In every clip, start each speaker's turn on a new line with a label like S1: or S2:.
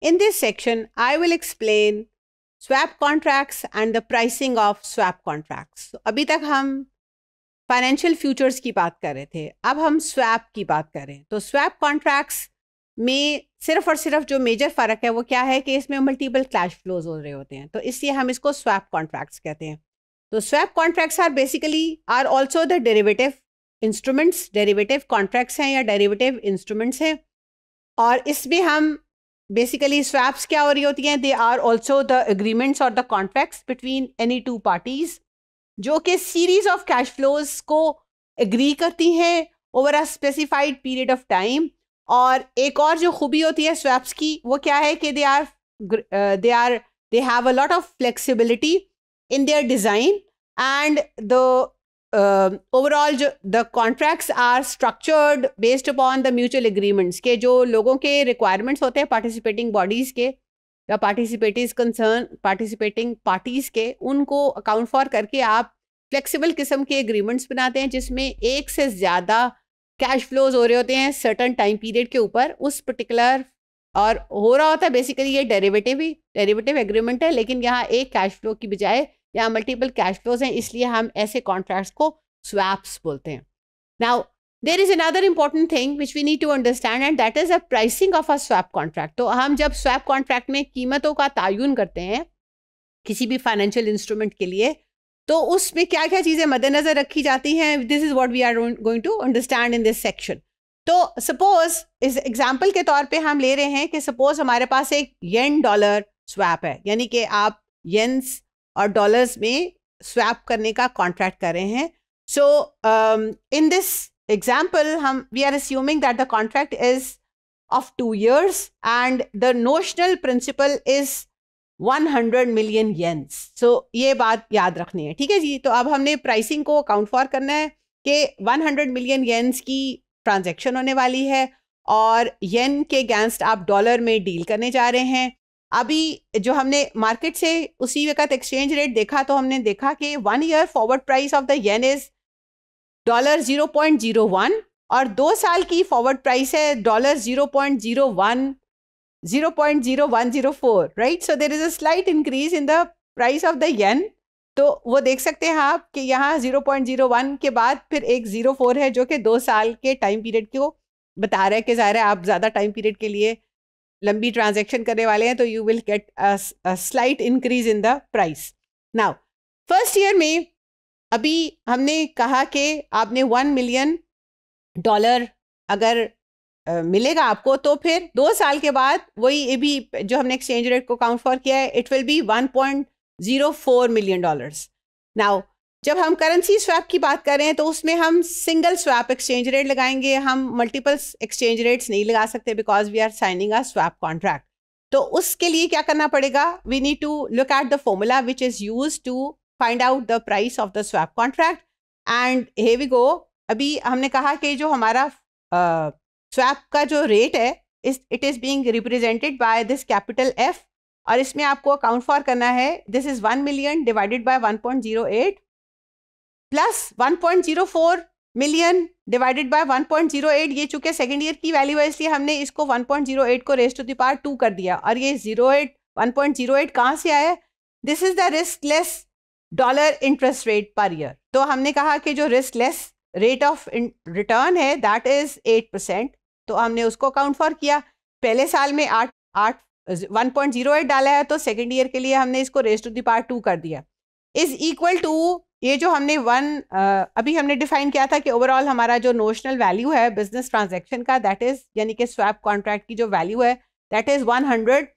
S1: In this section, I will explain swap contracts and the pricing of swap contracts. So, अभी तक हम financial futures की बात कर रहे थे अब हम swap की बात करें तो swap contracts में सिर्फ और सिर्फ जो major फ़र्क है वो क्या है कि इसमें multiple cash flows हो रहे होते हैं तो इसलिए हम इसको swap contracts कहते हैं तो swap contracts are basically are also the derivative instruments, derivative contracts हैं या derivative instruments हैं और इसमें हम बेसिकली स्वैप्स क्या हो रही होती हैं they are also the agreements और the contracts between any two parties जो कि सीरीज ऑफ कैश फ्लोज को एग्री करती हैं over a specified period of time और एक और जो खूबी होती है स्वैप्स की वो क्या है कि they are they are they have a lot of flexibility in their design and the uh, overall जो the contracts are structured based upon the mutual agreements के जो लोगों के requirements होते हैं participating bodies के या पार्टिसिपेटिव कंसर्न पार्टिसिपेटिंग पार्टीज के उनको अकाउंट फॉर करके आप फ्लेक्सिबल किस्म के एग्रीमेंट्स बनाते हैं जिसमें एक से ज़्यादा कैश फ्लोज हो रहे होते हैं सर्टन टाइम पीरियड के ऊपर उस पर्टिकुलर और हो रहा होता है बेसिकली ये डेरिवेटिव ही डेरिवेटिव एग्रीमेंट है लेकिन यहाँ एक कैश फ्लो की बजाय या मल्टीपल कैश फ्लोज हैं इसलिए हम ऐसे कॉन्ट्रैक्ट्स को स्वैप्स बोलते हैं now there is another important thing which we need to understand and that is a pricing of a swap contract तो हम जब स्वैप कॉन्ट्रैक्ट में कीमतों का तयन करते हैं किसी भी फाइनेंशियल इंस्ट्रूमेंट के लिए तो उसमें क्या क्या चीज़ें मद्देनजर रखी जाती हैं this is what we are going to understand in this section तो सपोज इस एग्जाम्पल के तौर पे हम ले रहे हैं कि सपोज हमारे पास एक येन डॉलर स्वैप है यानी कि आप येन्स और डॉलर्स में स्वैप करने का कॉन्ट्रैक्ट कर रहे हैं सो इन दिस एग्जाम्पल हम we are assuming that the contract is of two years and the notional principal is 100 million yens so ये बात याद रखनी है ठीक है जी तो अब हमने प्राइसिंग को अकाउंट फॉर करना है कि 100 मिलियन येन्स की ट्रांजेक्शन होने वाली है और येन के अगेंस्ट आप डॉलर में डील करने जा रहे हैं अभी जो हमने मार्केट से उसी वक्त एक्सचेंज रेट देखा तो हमने देखा कि one year forward price of the yen is dollar zero point zero one और दो साल की फॉरवर्ड प्राइस है dollar zero point zero one zero point zero one zero four right so there is a slight increase in the price of the yen तो वो देख सकते हैं आप कि यहाँ जीरो पॉइंट जीरो वन के बाद फिर एक जीरो फोर है जो कि दो साल के टाइम पीरियड को बता रहे हैं कि ज़ाहिर है आप ज़्यादा टाइम पीरियड के लिए लंबी ट्रांजेक्शन करने वाले हैं तो you will get slight increase in the price now first year में अभी हमने कहा कि आपने वन मिलियन डॉलर अगर मिलेगा आपको तो फिर दो साल के बाद वही भी जो हमने एक्सचेंज रेट को काउंट फॉर किया है it will be one point zero four million dollars now जब हम करेंसी स्वैप की बात करें तो उसमें हम सिंगल स्वैप एक्सचेंज रेट लगाएंगे हम मल्टीपल एक्सचेंज रेट्स नहीं लगा सकते because we are signing a swap contract तो उसके लिए क्या करना पड़ेगा we need to look at the formula which is use to find out the price of the swap contract and here we go अभी हमने कहा कि जो हमारा स्वैप uh, का जो रेट है इस it is being represented by this capital F और इसमें आपको अकाउंट फॉर करना है this is one million divided by one point zero eight plus 1.04 million divided by 1.08 ये चूंकि सेकेंड ईयर की वैल्यू है इसलिए हमने इसको 1.08 को रेस्ट टू दार टू कर दिया और ये 08 1.08 कहाँ से आया this is the risk less dollar interest rate per year तो हमने कहा कि जो risk less rate of return है दैट इज एट परसेंट तो हमने उसको काउंट फॉर किया पहले साल में आठ आठ 1.08 डाला है तो सेकेंड ईयर के लिए हमने इसको रेस्ट टू दार टू कर दिया इज इक्वल टू ये जो हमने वन अभी हमने डिफाइन किया था कि ओवरऑल हमारा जो नोशनल वैल्यू है बिजनेस ट्रांजेक्शन का दैट इज यानी कि स्वैप कॉन्ट्रैक्ट की जो वैल्यू है that is one hundred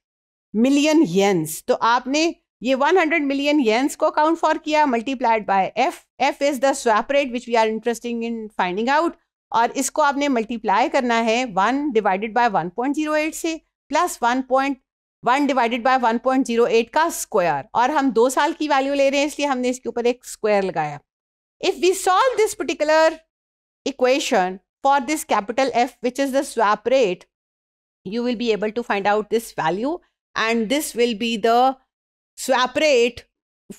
S1: million yens तो आपने ये वन हंड्रेड मिलियन येंस को काउंट फॉर किया multiplied by F F is the swap rate which we are interesting in finding out और इसको आपने मल्टीप्लाई करना है वन डिवाइडेड बाय 1.08 से plus one point one divided by eight का square और हम दो साल की वैल्यू ले रहे हैं इसलिए हमने इसके ऊपर एक स्क्वायर लगाया if we solve this particular equation for this capital F which is the swap rate you will be able to find out this value and this will be the swap rate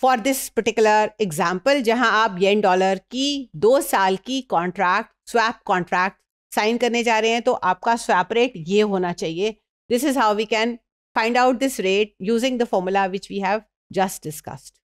S1: for this particular example जहां आप येन dollar की दो साल की contract swap contract sign करने जा रहे हैं तो आपका स्वैप रेट ये होना चाहिए this is how we can find out this rate using the formula which we have just discussed.